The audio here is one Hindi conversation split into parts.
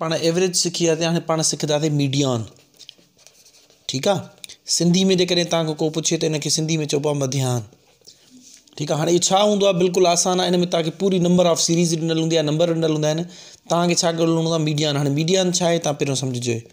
पा एवरेज सीखी वियासीं हाणे पाण सिखंदासीं मीडियॉन ठीकु आहे सिंधी में जेकॾहिं तक को पुछे तो इनके सिंधी में चइबो आहे मध्यान ठीकु आहे हाणे इहो छा हूंदो आहे बिल्कुलु आसानु पूरी नंबर ऑफ सीरीज़ ॾिनल हूंदी नंबर ॾिनल हूंदा आहिनि तव्हांखे मीडियान हाँ मीडियान छा आहे तव्हां पहिरियों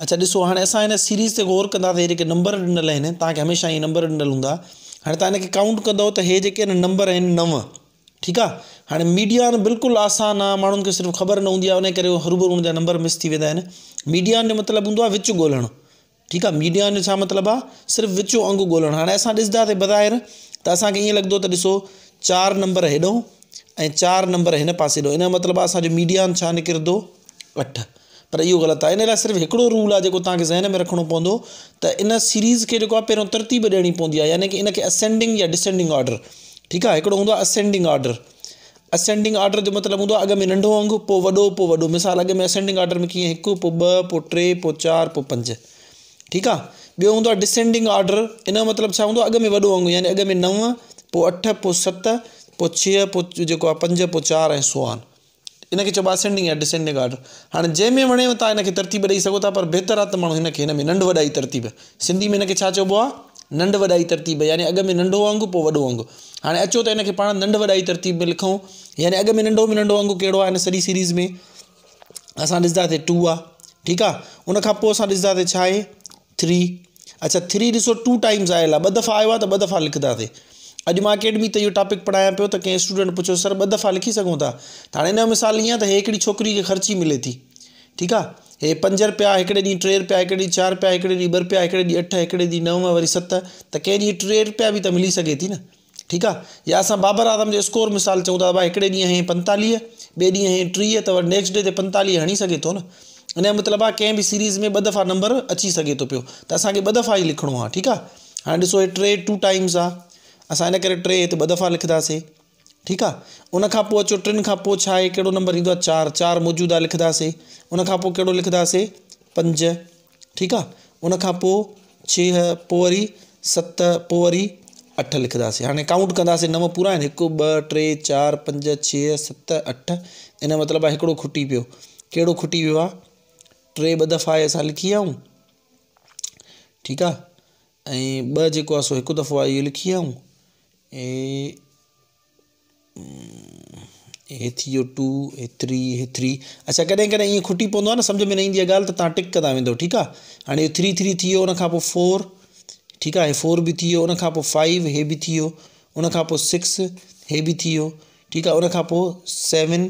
अच्छा ॾिसो हाणे असां हिन सीरीज़ ते गौर कंदासीं नंबर ॾिनल तक हमेशा ही नंबर ॾिनल हूंदा हाणे तव्हां हिनखे काउंट कंदव त इहे जेके नंबर आहिनि नव ठीक है हाँ मीडियान बिल्कुल आसान आहे माण्हुनि सिर्फ ख़बर न हूंदी उन करे हरूभरू हुनजा नंबर मिस थी वेंदा आहिनि मीडियान जो मतिलबु हूंदो आहे विच ॻोल्हणु ठीकु आहे मीडियान जो मतलब आ आहे विचो अंग ॻोल्हणु हाँ असां ॾिसंदासीं बज़ाहिर त असांखे ईअं लॻंदो त ॾिसो चारि नंबर हेॾो ऐं चारि नंबर हिन पासे इन मतलब जो मतिलबु आहे असांजो मीडियान अठ पर यो गलत है इन लाइ सिर्फ़ु हिकिड़ो रूल आहे जेको तव्हांखे ज़हन में रखो पवंदो त इन सीरीज़ खे जेको आहे तरतीब ॾियणी पवंदी आहे यानी की इनखे असेंडिंग या डिसेंडिंग ऑर्डर ठीक है हिकिड़ो हूंदो असेंडिंग ऑर्डर असेंडिंग ऑर्डर जो मतिलबु हूंदो आहे में नंढो अंग वो वो मिसाल अग में असेंडिंग ऑर्डर में कीअं हिकु पोइ टे पोइ पंज ठीक आहे ॿियो हूंदो डिसेंडिंग ऑर्डर इन मतलब हों अग में वो अंग यानी अग में नव अठ सत छह पोइ जेको पंज पोइ चारि इनके चइबो असेंडिंग या डिसेंडिंग ऑर्डर हाँ जैमें वणेव तव्हां हिनखे तरतीब ॾेई सघो था पर बहितर आहे त माण्हू हिनखे हिन में नंढ वॾाई तरतीब सिंधी में इनके छा चइबो नंढ वॾाई तरतीब यानी अॻु में नंढो अंग वो अंग हाँ अचो तो हिनखे पाण नंढ वॾाई तरतीब में लिखूं यानी अॻु में नंढो में नंढो अंग कहिड़ो आहे सारी सीरीज़ में असां ॾिसंदासीं टू आहे ठीकु आहे उनखां थ्री अच्छा थ्री ऐसो टू टाइम्स आयल है ब दफ़ा आयो आहे त ॿ दफ़ा लिखंदासीं अॼु मां अकेडमी ते इहो टॉपिक पढ़ायां पियो त कंहिं स्टूडेंट पुछो सर ब दफ़ा लिखी सघूं था त हाणे मिसाल ईअं तो हे हिकिड़ी छोकिरी खे ख़र्ची मिले थी ठीक है हे पंज रुपया हिकिड़े ॾींहुं टे रुपया एक ढी चार रुपया एक ॾींहुं ॿ रुपया हिकिड़े ॾींहुं अठ हिकिड़े ॾींहुं नव वरी सत त कंहिं ॾींहुं टे रुपया बि त मिली सघे थी न ठीकु आहे या अस बाबर आदम के स्कोर मिसाल चऊं था भाई हिकिड़े ढी हे पंतालीह ॿिए ॾींहुं हे टीह त वरी नेक्स्ट डे ते पंतालीह हणी सघे थो न हिन जो मतिलबु आहे कंहिं सीरीज़ में ब दफ़ा नंबर अची सघे थो पियो त असांखे ब दफ़ा ही लिखिणो आहे ठीक है हाँ ऐसो हे टे टू टाइम्स आ असां हिन करे टे हिते ॿ दफ़ा लिखंदासीं ठीकु आहे उन खां पोइ अचो टिनि खां पोइ नंबर इन चार चार मौजूदा लिखंदासीं उन खां पोइ पंज ठीक उन खां पोइ छह वरी सत पोइ वरी अठ लिखंदासीं हाणे काउंट कंदासीं नव पूरा एक हिकु ॿ टे चारि पंज छह सत अठ इन मतलब मतिलबु खुटी पियो कड़ो खुटी वियो आहे टे ॿ दफ़ा आहे लिखी आऊं ठीकु आहे ऐं ॿ जेको दफ़ो आहे लिखी आऊं A A two A three A three अच्छा कॾहिं कॾहिं ईअं खुटी पवंदो आहे न में न ईंदी आहे टिक कंदा वेंदो ठीकु आहे हाणे थ्री थ्री थी उन फोर ठीक है हे फोर भी थी वियो फाइव ये भी थी वियो सिक्स ये भी थी वियो ठीकु आहे उनखां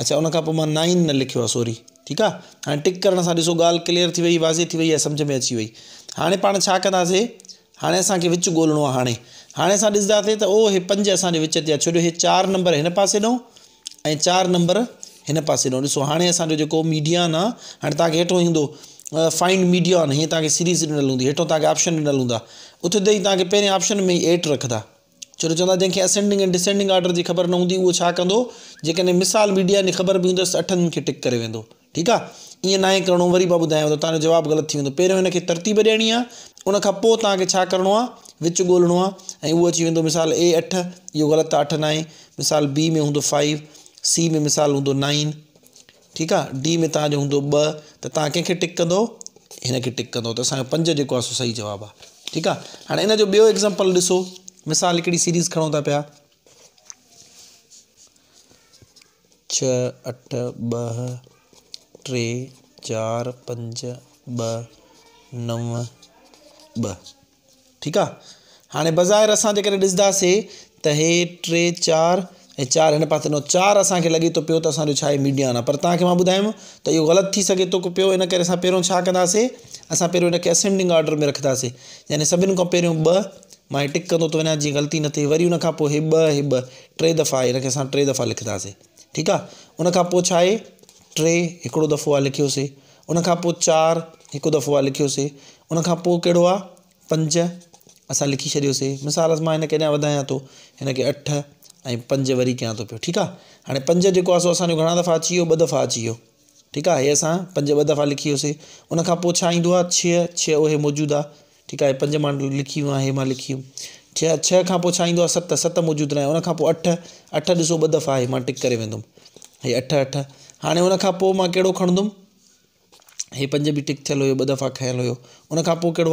अच्छा उन नाइन न लिखो सॉरी ठीक आहे हाणे टिक करण सां ॾिसो ॻाल्हि क्लियर थी वई वाज़े थी वई आहे में अची वई हाणे पाण छा हाँ असांखे विच ॻोल्हणो हाँ हाणे हाणे तो ॾिसंदासीं त पंज असांजे विच ते आहे छो जो हे नंबर हिन पासे दूँ ऐं चारि नंबर हिन पासे दूँ ॾिसो हाणे असांजो मीडियान आहे हाणे तव्हांखे हेठो फाइंड मीडियान ये तक सीरीज़ ॾिनल हूंदी हेठो तव्हांखे ऑप्शन ॾिनल हूँ उते ॾेई तव्हांखे ऑप्शन में ई एट रखंदा छो जो चवंदा असेंडिंग एंड डिसेंडिंग ऑर्डर की ख़बर न हूंदी उहो छा कंदो मिसाल मीडिया जी ख़बर बि हूंदसि अठन के टिक करे वेंदो ठीक है ईअं नाहे करो वरी मां तो थो जवाब गलत ग़लति थी वेंदो पहिरियों तरतीब ॾियणी आहे उनखां करो तव्हांखे छा करिणो आहे विच ॻोल्हणो अची वेंदो मिसाल ए अठ यो गलत आहे अठ नाहे मिसाल बी में हों फाइव सी में मिसाल हों नाइन ठीक आहे डी में तुम हूंदो ॿ त टिक कंदो हिनखे टिक कंदो पंज जेको सो सही जवाब आहे ठीकु आहे हाणे हिन जो ॿियो एग्ज़ाम्पल ॾिसो मिसाल एक सीरीज़ खणूं था पिया छह अठ ॿ टे चार पंज ॿ नव ॿ ठीकु आहे हाणे बज़ाहिर असां जेकॾहिं ॾिसंदासीं त हे टे चार ऐं चारि हिन पासे ॾिनो चारि असांखे लॻे थो पियो त मीडियान पर तव्हांखे तो ॿुधायुमि गलत इहो ग़लति थी सघे थो पियो इन करे असां पहिरियों छा कंदासीं असां असेंडिंग ऑर्डर में से यानी सभी खां पहिरियों ॿ मां टिक कंदो थो वञा जीअं ग़लती न थे वरी हुन हे ॿ टे दफ़ा हिनखे असां टे दफ़ा लिखंदासीं ठीकु आहे उनखां पोइ टे हिकिड़ो दफ़ो आ लिखो उनखां पोइ चारि हिकु दफ़ो आ लिखो उनखां पोइ कहिड़ो आहे पंज अस लिखी छॾियोसीं मिसाल मां हिनखे अञा वधायां अठ ऐं पंज वरी क्या थो पियो ठीकु आहे हाणे पंज जेको सो असांजो घा दफ़ा अची वियो ॿ दफ़ा अची वियो ठीकु आहे हे असां पंज ब दफ़ा लिखी वियोसीं उनखां पोइ छा ईंदो आहे छह छह उहे मौजूदु आहे ठीकु पंज मां लिखी वियो आहे लिखी हुई छह छह खां सत सत मौजूदु न आहे अठ अठ ॾिसो दफ़ा हे मां टिक करे वेंदुमि हे अठ अठ हाँ हुन खां पोइ मां पंज भी टिक थियल हुयो दफ़ा खयल हुयो उन खां पोइ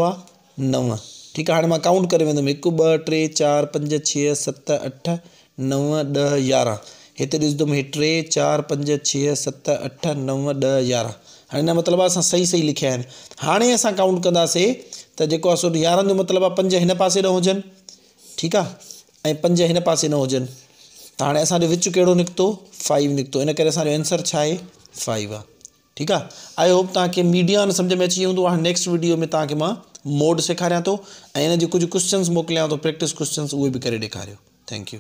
नव ठीक आहे हाणे मां काउंट करे वेंदुमि हिकु ॿ टे चारि पंज छ सत अठ नव ॾह यारहं हिते ॾिसंदुमि हे टे चार पंज छ सत अठ नव ॾह यारह हाँ हिन मतिलबु आहे सही सही लिखा हाँ हाणे असां काउंट कंदासीं त जो मतिलबु आहे पंज हिन पासे न हुजनि ठीकु आहे पंज हिन पासे न हुजनि तो हाँ असो विच कहिड़ो फाइव निकितो इन करे एंसर छा फाइव आहे ठीकु आई होप तव्हांखे मीडिया समझ में अची हूंदो नेक्स्ट वीडियो में तक मोड सेखारा तो ऐं कुछ क्वेश्चन कुझु तो प्रैक्टिस क्वेश्चन उहे बि करे ॾेखारियो थैंक यू